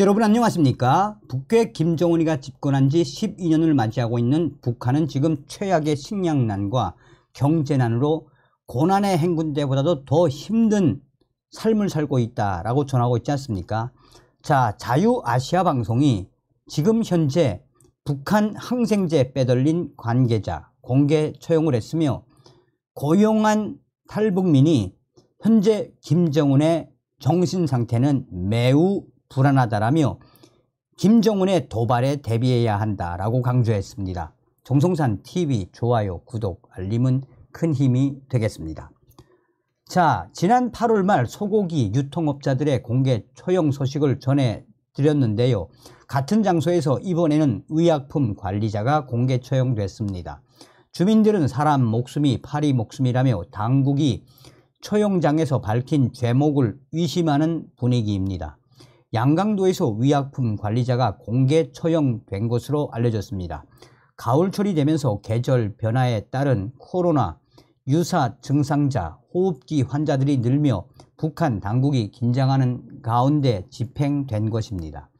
여러분 안녕하십니까 북괴 김정은이가 집권한 지 12년을 맞이하고 있는 북한은 지금 최악의 식량난과 경제난으로 고난의 행군대보다도 더 힘든 삶을 살고 있다라고 전하고 있지 않습니까 자 자유아시아 방송이 지금 현재 북한 항생제 빼돌린 관계자 공개 처형을 했으며 고용한 탈북민이 현재 김정은의 정신 상태는 매우 불안하다라며 김정은의 도발에 대비해야 한다라고 강조했습니다. 정성산 TV 좋아요, 구독, 알림은 큰 힘이 되겠습니다. 자, 지난 8월 말 소고기 유통업자들의 공개 초형 소식을 전해드렸는데요. 같은 장소에서 이번에는 의약품 관리자가 공개 처형됐습니다. 주민들은 사람 목숨이 파리 목숨이라며 당국이 처형장에서 밝힌 죄목을 의심하는 분위기입니다. 양강도에서 위약품 관리자가 공개 처형된 것으로 알려졌습니다. 가을철이 되면서 계절 변화에 따른 코로나 유사 증상자 호흡기 환자들이 늘며 북한 당국이 긴장하는 가운데 집행된 것입니다.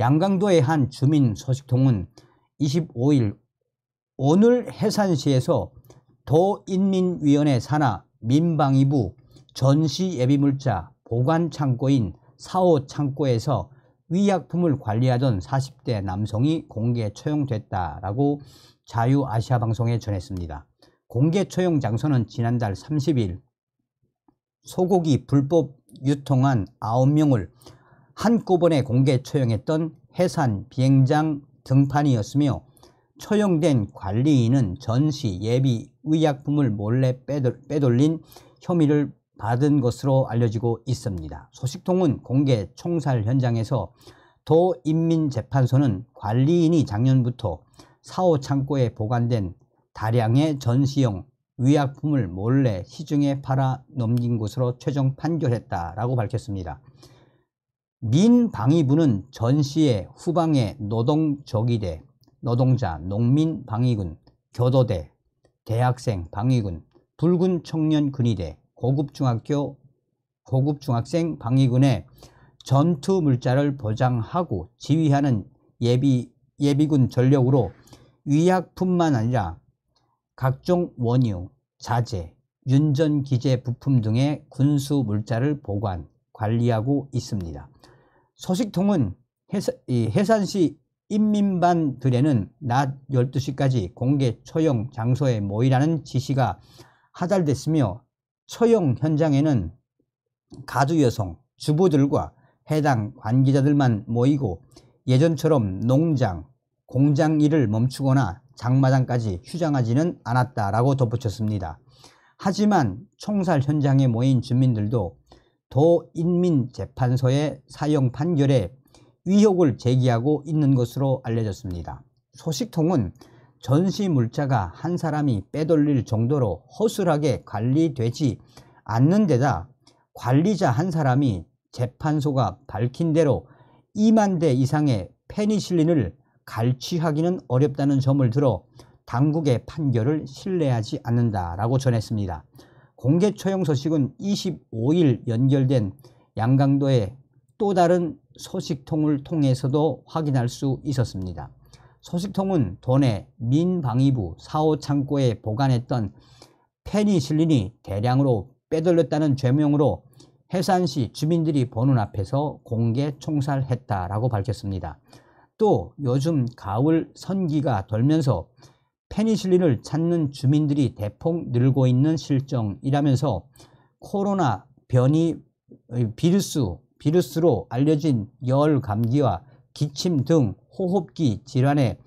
양강도의 한 주민 소식통은 25일 오늘 해산시에서 도인민위원회 산하 민방위부 전시 예비물자 보관창고인 사호 창고에서 위약품을 관리하던 40대 남성이 공개 처형됐다라고 자유아시아 방송에 전했습니다. 공개 처형 장소는 지난달 30일 소고기 불법 유통한 9명을 한꺼번에 공개 처형했던 해산 비행장 등판이었으며 처형된 관리인은 전시 예비 의약품을 몰래 빼돌린 혐의를 받은 것으로 알려지고 있습니다. 소식통은 공개 총살 현장에서 도인민재판소는 관리인이 작년부터 사오 창고에 보관된 다량의 전시용 위약품을 몰래 시중에 팔아 넘긴 것으로 최종 판결했다라고 밝혔습니다. 민방위부는 전시의 후방에 노동저기대, 노동자, 농민방위군, 교도대, 대학생 방위군, 붉은 청년 근위대, 고급 중학교 고급 중학생 방위군의 전투 물자를 보장하고 지휘하는 예비 예비군 전력으로 위약품만 아니라 각종 원유, 자재, 윤전 기재 부품 등의 군수 물자를 보관, 관리하고 있습니다. 소식통은 해산시 인민반들에는 낮 12시까지 공개 초영 장소에 모이라는 지시가 하달됐으며 처형 현장에는 가두 여성, 주부들과 해당 관계자들만 모이고 예전처럼 농장, 공장 일을 멈추거나 장마당까지 휴장하지는 않았다라고 덧붙였습니다. 하지만 총살 현장에 모인 주민들도 도인민재판소의 사형 판결에 위혹을 제기하고 있는 것으로 알려졌습니다. 소식통은 전시 물자가 한 사람이 빼돌릴 정도로 허술하게 관리되지 않는 데다 관리자 한 사람이 재판소가 밝힌 대로 2만 대 이상의 페니실린을 갈취하기는 어렵다는 점을 들어 당국의 판결을 신뢰하지 않는다라고 전했습니다. 공개 처형 소식은 25일 연결된 양강도의 또 다른 소식통을 통해서도 확인할 수 있었습니다. 소식통은 돈에 민방위부 사호 창고에 보관했던 페니실린이 대량으로 빼돌렸다는 죄명으로 해산시 주민들이 보는 앞에서 공개 총살했다라고 밝혔습니다. 또 요즘 가을 선기가 돌면서 페니실린을 찾는 주민들이 대폭 늘고 있는 실정이라면서 코로나 변이 어, 비루스, 비루스로 알려진 열 감기와 기침 등 호흡기 질환의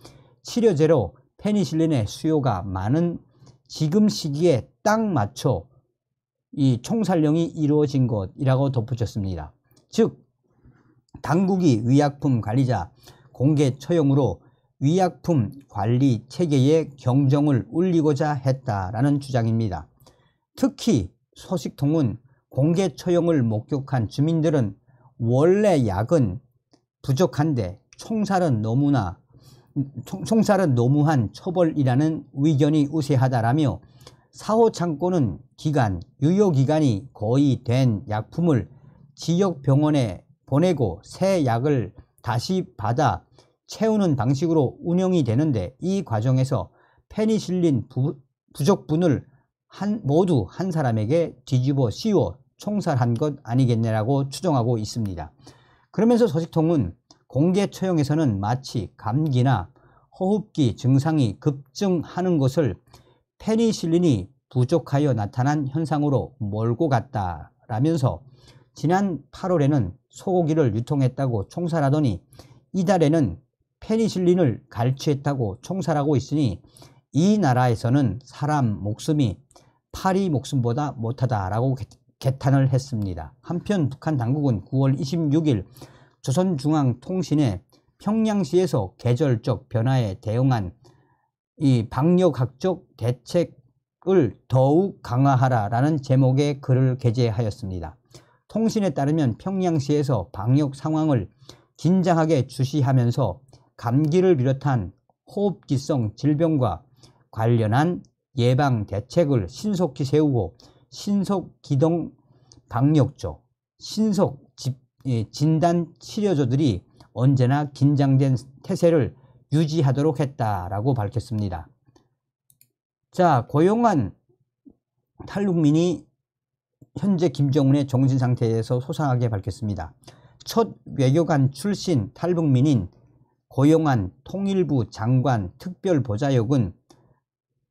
치료제로 페니실린의 수요가 많은 지금 시기에 딱 맞춰 이 총살령이 이루어진 것이라고 덧붙였습니다. 즉 당국이 위약품 관리자 공개 처형으로 위약품 관리 체계에 경정을 울리고자 했다라는 주장입니다. 특히 소식통은 공개 처형을 목격한 주민들은 원래 약은 부족한데 총살은 너무나 총살은 너무한 처벌이라는 의견이 우세하다라며 사호 창고는 기간, 유효 기간이 거의 된 약품을 지역 병원에 보내고 새 약을 다시 받아 채우는 방식으로 운영이 되는데 이 과정에서 페니실린 부, 부족분을 한, 모두 한 사람에게 뒤집어 씌워 총살한 것 아니겠냐라고 추정하고 있습니다. 그러면서 소식통은 공개 처형에서는 마치 감기나 호흡기 증상이 급증하는 것을 페니실린이 부족하여 나타난 현상으로 몰고 갔다라면서 지난 8월에는 소고기를 유통했다고 총살하더니 이달에는 페니실린을 갈취했다고 총살하고 있으니 이 나라에서는 사람 목숨이 파리 목숨보다 못하다라고 개탄을 했습니다. 한편 북한 당국은 9월 26일 조선중앙통신에 평양시에서 계절적 변화에 대응한 이 방역학적 대책을 더욱 강화하라라는 제목의 글을 게재하였습니다. 통신에 따르면 평양시에서 방역 상황을 긴장하게 주시하면서 감기를 비롯한 호흡기성 질병과 관련한 예방 대책을 신속히 세우고 신속 기동 방역조, 신속 예, 진단 치료조들이 언제나 긴장된 태세를 유지하도록 했다라고 밝혔습니다. 자, 고용한 탈북민이 현재 김정은의 정신 상태에서 소상하게 밝혔습니다. 첫 외교관 출신 탈북민인 고용한 통일부 장관 특별보좌역은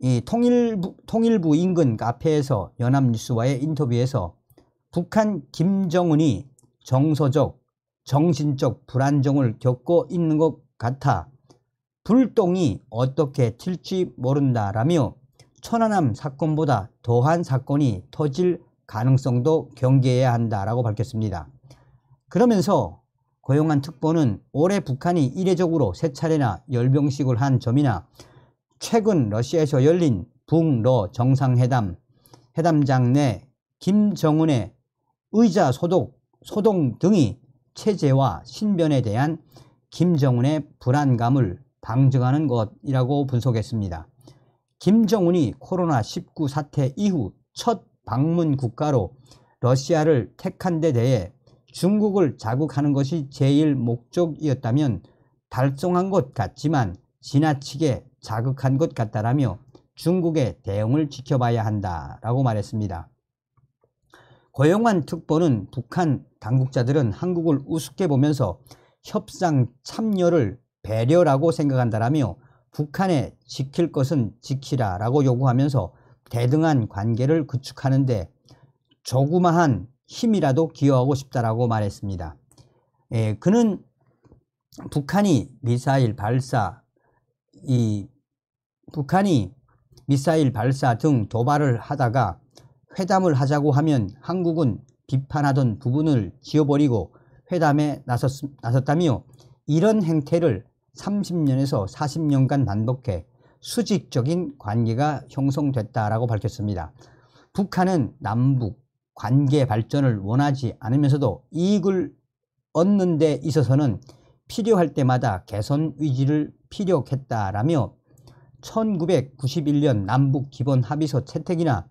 이 통일부, 통일부 인근 카페에서 연합뉴스와의 인터뷰에서 북한 김정은이 정서적, 정신적 불안정을 겪고 있는 것 같아 불똥이 어떻게 튈지 모른다라며 천안함 사건보다 더한 사건이 터질 가능성도 경계해야 한다라고 밝혔습니다. 그러면서 고용한 특보는 올해 북한이 이례적으로 세 차례나 열병식을 한 점이나 최근 러시아에서 열린 북러 정상회담 회담장 내 김정은의 의자 소독 소동 등이 체제와 신변에 대한 김정은의 불안감을 방증하는 것이라고 분석했습니다. 김정은이 코로나19 사태 이후 첫 방문 국가로 러시아를 택한 데 대해 중국을 자국하는 것이 제일 목적이었다면 달성한 것 같지만 지나치게 자극한 것 같다라며 중국의 대응을 지켜봐야 한다라고 말했습니다. 허영환 특보는 북한 당국자들은 한국을 우습게 보면서 협상 참여를 배려라고 생각한다라며 북한에 지킬 것은 지키라라고 요구하면서 대등한 관계를 구축하는데 조그마한 힘이라도 기여하고 싶다라고 말했습니다. 예, 그는 북한이 미사일 발사, 이 북한이 미사일 발사 등 도발을 하다가 회담을 하자고 하면 한국은 비판하던 부분을 지워버리고 회담에 나섰, 나섰다며 이런 행태를 30년에서 40년간 반복해 수직적인 관계가 형성됐다라고 밝혔습니다. 북한은 남북 관계 발전을 원하지 않으면서도 이익을 얻는 데 있어서는 필요할 때마다 개선 의지를 피력했다라며 1991년 남북 기본 합의서 채택이나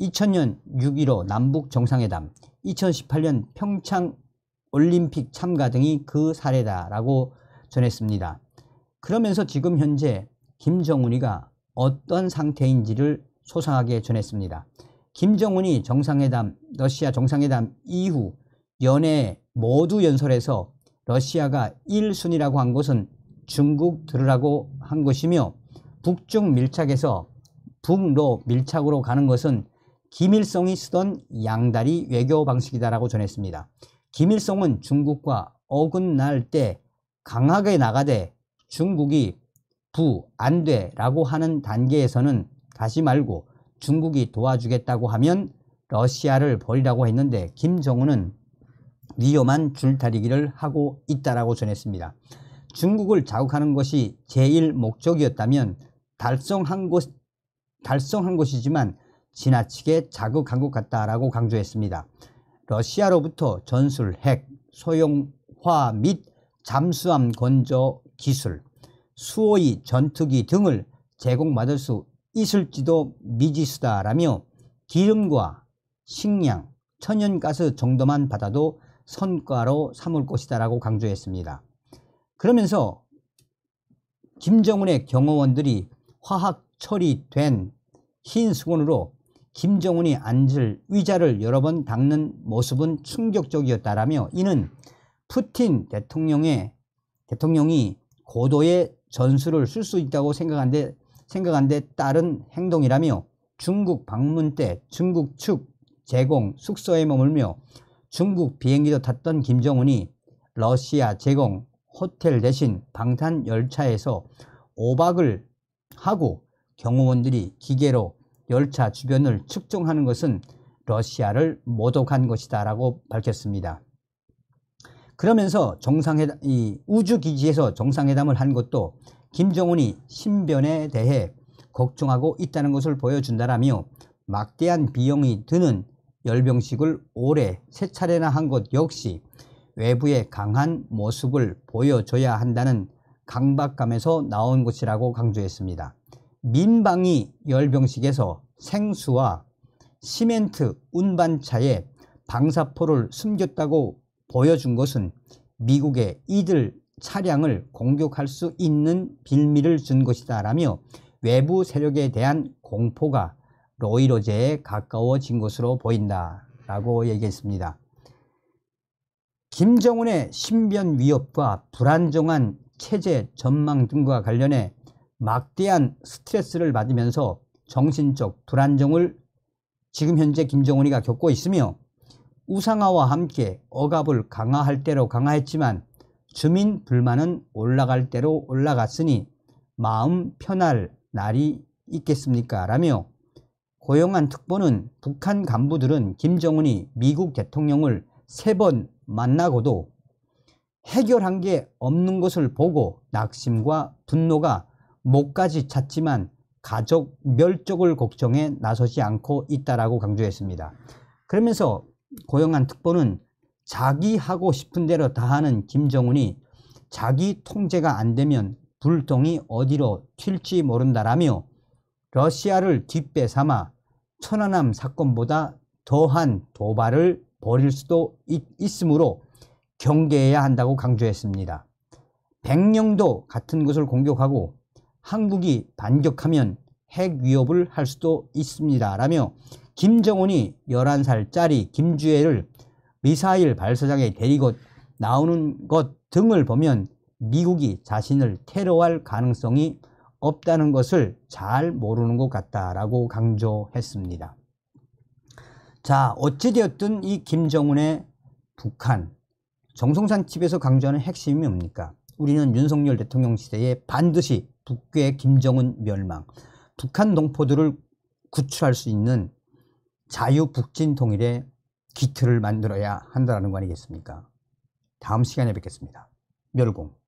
2000년 6.15 남북 정상회담, 2018년 평창 올림픽 참가 등이 그 사례다라고 전했습니다. 그러면서 지금 현재 김정은이가 어떤 상태인지를 소상하게 전했습니다. 김정은이 정상회담, 러시아 정상회담 이후 연애 모두 연설에서 러시아가 1순위라고 한 것은 중국 들으라고 한 것이며 북중 밀착에서 북로 밀착으로 가는 것은 김일성이 쓰던 양다리 외교 방식이다라고 전했습니다. 김일성은 중국과 어긋날 때 강하게 나가되 중국이 부, 안돼 라고 하는 단계에서는 가지 말고 중국이 도와주겠다고 하면 러시아를 버리라고 했는데 김정은은 위험한 줄다리기를 하고 있다라고 전했습니다. 중국을 자극하는 것이 제일 목적이었다면 달성한 것, 달성한 것이지만 지나치게 자극한 것 같다라고 강조했습니다. 러시아로부터 전술, 핵, 소형화 및 잠수함 건조 기술, 수호의 전투기 등을 제공받을 수 있을지도 미지수다라며 기름과 식량, 천연가스 정도만 받아도 성과로 삼을 것이다라고 강조했습니다. 그러면서 김정은의 경호원들이 화학 처리된 흰 수건으로 김정은이 앉을 의자를 여러 번 닦는 모습은 충격적이었다라며 이는 푸틴 대통령의 대통령이 고도의 전술을 쓸 수 있다고 생각한데 생각한데 따른 행동이라며 중국 방문 때 중국 측 제공 숙소에 머물며 중국 비행기도 탔던 김정은이 러시아 제공 호텔 대신 방탄 열차에서 오박을 하고 경호원들이 기계로 열차 주변을 측정하는 것은 러시아를 모독한 것이다라고 밝혔습니다. 그러면서 정상회담, 이 우주기지에서 정상회담을 한 것도 김정은이 신변에 대해 걱정하고 있다는 것을 보여준다라며 막대한 비용이 드는 열병식을 올해 세 차례나 한 것 역시 외부의 강한 모습을 보여줘야 한다는 강박감에서 나온 것이라고 강조했습니다. 민방위 열병식에서 생수와 시멘트 운반차에 방사포를 숨겼다고 보여준 것은 미국의 이들 차량을 공격할 수 있는 빌미를 준 것이다 라며 외부 세력에 대한 공포가 로이로제에 가까워진 것으로 보인다 라고 얘기했습니다. 김정은의 신변 위협과 불안정한 체제 전망 등과 관련해 막대한 스트레스를 받으면서 정신적 불안정을 지금 현재 김정은이가 겪고 있으며 우상화와 함께 억압을 강화할 대로 강화했지만 주민 불만은 올라갈 대로 올라갔으니 마음 편할 날이 있겠습니까? 라며 고용한 특보는 북한 간부들은 김정은이 미국 대통령을 세 번 만나고도 해결한 게 없는 것을 보고 낙심과 분노가 목까지 찼지만 가족 멸족을 걱정해 나서지 않고 있다라고 강조했습니다. 그러면서 고영한 특보는 자기 하고 싶은 대로 다 하는 김정은이 자기 통제가 안 되면 불똥이 어디로 튈지 모른다라며 러시아를 뒷배 삼아 천안함 사건보다 더한 도발을 벌일 수도 있, 있으므로 경계해야 한다고 강조했습니다. 백령도 같은 것을 공격하고 한국이 반격하면 핵 위협을 할 수도 있습니다. 라며 김정은이 11살짜리 김주애를 미사일 발사장에 데리고 나오는 것 등을 보면 미국이 자신을 테러할 가능성이 없다는 것을 잘 모르는 것 같다라고 강조했습니다. 자 어찌되었든 이 김정은의 북한 정성산 집에서 강조하는 핵심이 뭡니까? 우리는 윤석열 대통령 시대에 반드시 북괴 김정은 멸망 북한 동포들을 구출할 수 있는 자유 북진 통일의 기틀을 만들어야 한다는 거 아니겠습니까? 다음 시간에 뵙겠습니다. 멸공